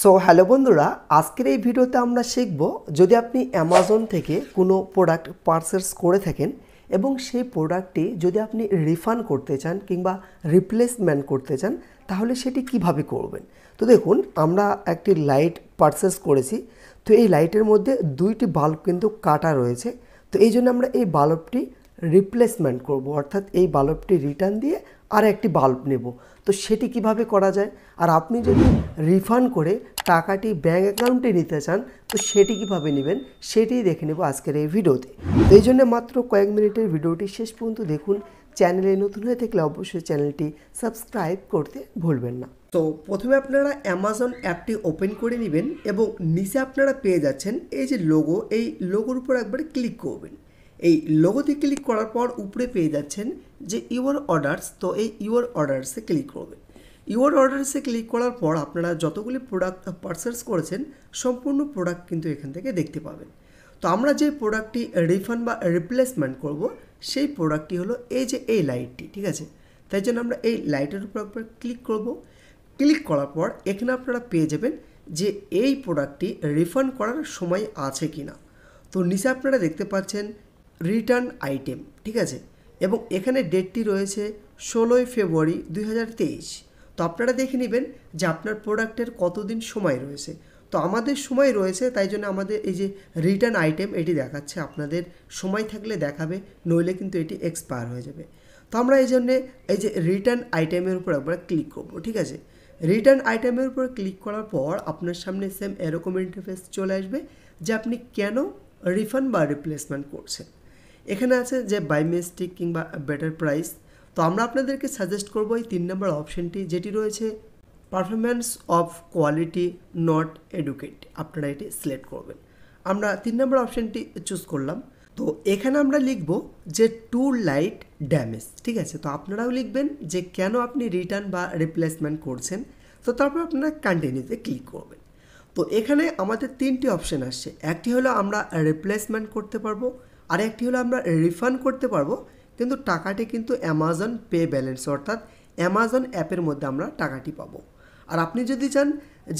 so hello বন্ধুরা আজকের এই ভিডিওতে আমরা শিখব যদি আপনি অ্যামাজন থেকে কোনো প্রোডাক্ট পার্সেস করে থাকেন এবং সেই প্রোডাক্টটি যদি আপনি রিফান্ড করতে চান কিংবা রিপ্লেসমেন্ট করতে চান তাহলে সেটি কিভাবে করবেন তো দেখুন আমরা একটি লাইট পার্সেস করেছি তো এই লাইটের মধ্যে দুইটি বাল্ব কিন্তু কাটা রয়েছে তো এই জন্য আমরা এই বাল্বটি রিপ্লেসমেন্ট করব অর্থাৎ এই বাল্বটি রিটার্ন দিয়ে আর একটি বাল্ব নেব তো সেটি কিভাবে করা যায় আর আপনি যদি রিফান্ড করে টাকাটি ব্যাঙ্ক অ্যাকাউন্টে নিতে চান তো সেটি কিভাবে নেবেন সেটি দেখে নেব আজকের এই ভিডিওতে এই জন্য মাত্র কয়েক মিনিটের ভিডিওটি শেষ পর্যন্ত দেখুন চ্যানেলে নতুন হয়ে থাকলে অবশ্যই চ্যানেলটি সাবস্ক্রাইব করতে ভুলবেন না তো প্রথমে আপনারা অ্যামাজন অ্যাপটি ওপেন করে নেবেন এবং নিচে আপনারা পেয়ে যাচ্ছেন এই যে লোগো এই লোগোর উপর একবার ক্লিক করবেন এই লোগোতে ক্লিক করার পর উপরে পেয়ে যাচ্ছেন যে ইউর অর্ডার্স তো এই ইউর অর্ডার্সে ক্লিক করবে ইউর অর্ডার্সে ক্লিক করার পর আপনারা যতগুলি প্রোডাক্ট পারচেস করেছেন সম্পূর্ণ প্রোডাক্ট কিন্তু এখান থেকে দেখতে পাবেন তো আমরা যে প্রোডাক্টটি রিফান্ড বা রিপ্লেসমেন্ট করব সেই প্রোডাক্টটি হলো এই যে এই লাইটটি ঠিক আছে তাই জন্য আমরা এই লাইটের উপর ক্লিক করব ক্লিক করার পর এখানে আপনারা পেয়ে যাবেন যে এই প্রোডাক্টটি রিফান্ড করার সময় আছে কি না তো নিচে আপনারা দেখতে পাচ্ছেন রিটার্ন আইটেম ঠিক আছে এবং এখানে ডেটটি রয়েছে ষোলোই ফেব্রুয়ারি দুই তো আপনারা দেখে নেবেন যে আপনার প্রোডাক্টের কতদিন সময় রয়েছে তো আমাদের সময় রয়েছে তাই জন্য আমাদের এই যে রিটার্ন আইটেম এটি দেখাচ্ছে আপনাদের সময় থাকলে দেখাবে নইলে কিন্তু এটি এক্সপায়ার হয়ে যাবে তো আমরা এই জন্যে এই যে রিটার্ন আইটেমের উপর একবার ক্লিক করব ঠিক আছে রিটার্ন আইটেমের উপর ক্লিক করার পর আপনার সামনে সেম এরকম ইন্টারফেস চলে আসবে যে আপনি কেন রিফান্ড বা রিপ্লেসমেন্ট করছেন এখানে আছে যে বাইমেস্টিক কিংবা বেটার প্রাইস তো আমরা আপনাদেরকে সাজেস্ট করবো এই তিন নম্বর অপশনটি যেটি রয়েছে performance of quality not adequate আপনারা এটি সিলেক্ট করবেন আমরা তিন নম্বর অপশানটি চুজ করলাম তো এখানে আমরা লিখব যে টু লাইট ড্যামেজ ঠিক আছে তো আপনারাও লিখবেন যে কেন আপনি রিটার্ন বা রিপ্লেসমেন্ট করছেন তো তারপর আপনারা কন্টিনিউতে ক্লিক করবেন তো এখানে আমাদের তিনটি অপশান আসছে একটি হলো আমরা রিপ্লেসমেন্ট করতে পারবো আর একটি হলো আমরা রিফান্ড করতে পারবো কিন্তু টাকাটি কিন্তু অ্যামাজন পে ব্যালেন্স অর্থাৎ অ্যামাজন অ্যাপের মধ্যে আমরা টাকাটি পাবো আর আপনি যদি চান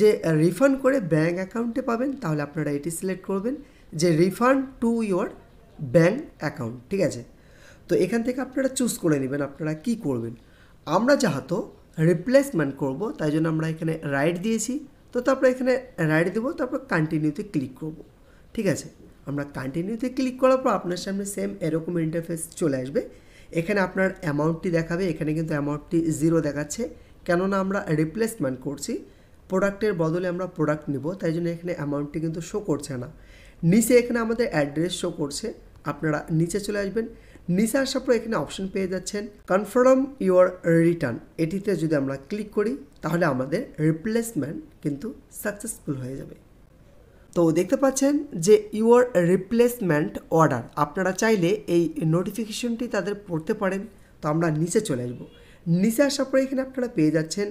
যে রিফান্ড করে ব্যাঙ্ক অ্যাকাউন্টে পাবেন তাহলে আপনারা এটি সিলেক্ট করবেন যে refund to your bank account ঠিক আছে তো এখান থেকে আপনারা চুজ করে নেবেন আপনারা কি করবেন আমরা যাহাতো রিপ্লেসমেন্ট করব তাই জন্য আমরা এখানে রাইট দিয়েছি তো তারপরে এখানে রাইট দেবো তারপর কন্টিনিউতে ক্লিক করব ঠিক আছে আমরা কন্টিনিউতে ক্লিক করার পর আপনার সামনে সেম এরকম ইন্টারফেস চলে আসবে এখানে আপনার অ্যামাউন্টটি দেখাবে এখানে কিন্তু অ্যামাউন্টটি জিরো দেখাচ্ছে কেননা আমরা রিপ্লেসমেন্ট করছি প্রোডাক্টের বদলে আমরা প্রোডাক্ট নেব তাই জন্য এখানে অ্যামাউন্টটি কিন্তু শো করছে না নিচে এখানে আমাদের অ্যাড্রেস শো করছে আপনারা নিচে চলে আসবেন নিচে আসার পর এখানে অপশন পেয়ে যাচ্ছেন কনফার্ম ইউর রিটার্ন এটিতে যদি আমরা ক্লিক করি তাহলে আমাদের রিপ্লেসমেন্ট কিন্তু সাকসেসফুল হয়ে যাবে তো দেখতে পাচ্ছেন যে ইউর রিপ্লেসমেন্ট অর্ডার আপনারা চাইলে এই নোটিফিকেশনটি তাদের পড়তে পারেন তো আমরা নিচে চলে আসবো নিচে আসার পরে এখানে আপনারা পেয়ে যাচ্ছেন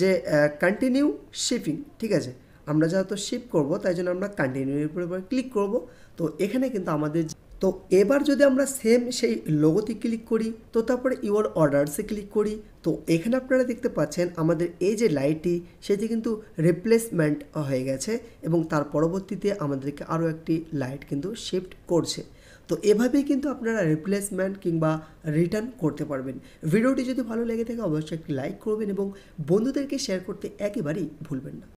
যে কন্টিনিউ শিপিং ঠিক আছে আমরা যেহেতু শিপ করব তাই জন্য আমরা কন্টিনিউ উপরে ক্লিক করব তো এখানে কিন্তু আমাদের তো এবার যদি আমরা সেম সেই লোগোতে ক্লিক করি তো তারপরে ইউর অর্ডার্সে ক্লিক করি তো এখানে আপনারা দেখতে পাচ্ছেন আমাদের এই যে লাইটটি সেটি কিন্তু রিপ্লেসমেন্ট হয়ে গেছে এবং তার পরবর্তীতে আমাদেরকে আরও একটি লাইট কিন্তু শিফট করছে তো এভাবেই কিন্তু আপনারা রিপ্লেসমেন্ট কিংবা রিটার্ন করতে পারবেন ভিডিওটি যদি ভালো লেগে থাকে অবশ্যই একটি লাইক করবেন এবং বন্ধুদেরকে শেয়ার করতে একেবারেই ভুলবেন না